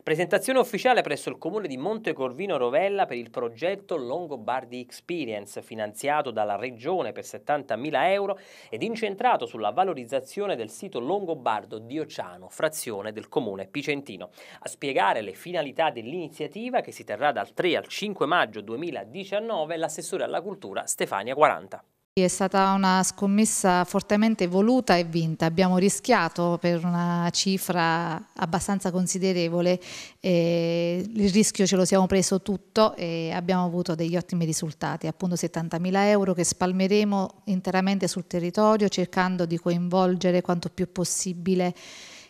Presentazione ufficiale presso il comune di Montecorvino Rovella per il progetto Longobardi Experience, finanziato dalla regione per 70.000 euro ed incentrato sulla valorizzazione del sito Longobardo di Ociano, frazione del comune Picentino. A spiegare le finalità dell'iniziativa che si terrà dal 3 al 5 maggio 2019 l'assessore alla cultura Stefania Quaranta. È stata una scommessa fortemente voluta e vinta, abbiamo rischiato per una cifra abbastanza considerevole, E il rischio ce lo siamo preso tutto e abbiamo avuto degli ottimi risultati, appunto 70.000 euro che spalmeremo interamente sul territorio cercando di coinvolgere quanto più possibile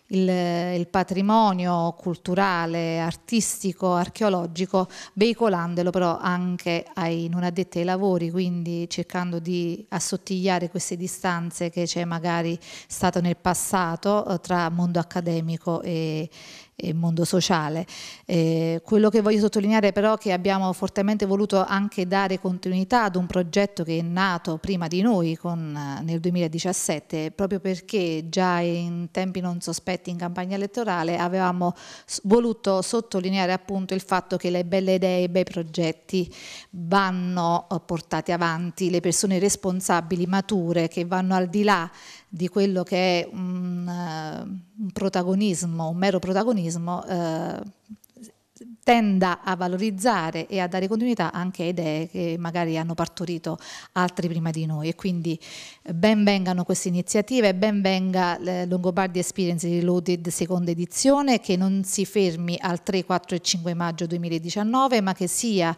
il, il patrimonio culturale, artistico, archeologico, veicolandolo però anche ai non addetti ai lavori, quindi cercando di assottigliare queste distanze che c'è magari stato nel passato eh, tra mondo accademico e, e mondo sociale. Eh, quello che voglio sottolineare però è che abbiamo fortemente voluto anche dare continuità ad un progetto che è nato prima di noi con, eh, nel 2017, proprio perché già in tempi non sospetti in campagna elettorale avevamo voluto sottolineare appunto il fatto che le belle idee, i bei progetti vanno eh, portati avanti, le persone responsabili, mature, che vanno al di là di quello che è un, eh, un protagonismo, un mero protagonismo, eh, tenda a valorizzare e a dare continuità anche a idee che magari hanno partorito altri prima di noi e quindi eh, ben vengano queste iniziative, ben venga eh, Longobardi Experience Reloaded seconda edizione che non si fermi al 3, 4 e 5 maggio 2019 ma che sia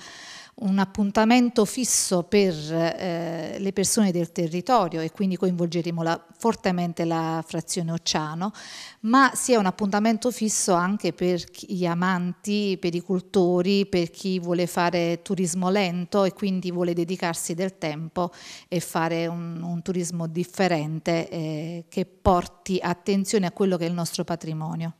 un appuntamento fisso per eh, le persone del territorio e quindi coinvolgeremo la, fortemente la frazione Occiano, ma sia un appuntamento fisso anche per gli amanti, per i cultori, per chi vuole fare turismo lento e quindi vuole dedicarsi del tempo e fare un, un turismo differente eh, che porti attenzione a quello che è il nostro patrimonio.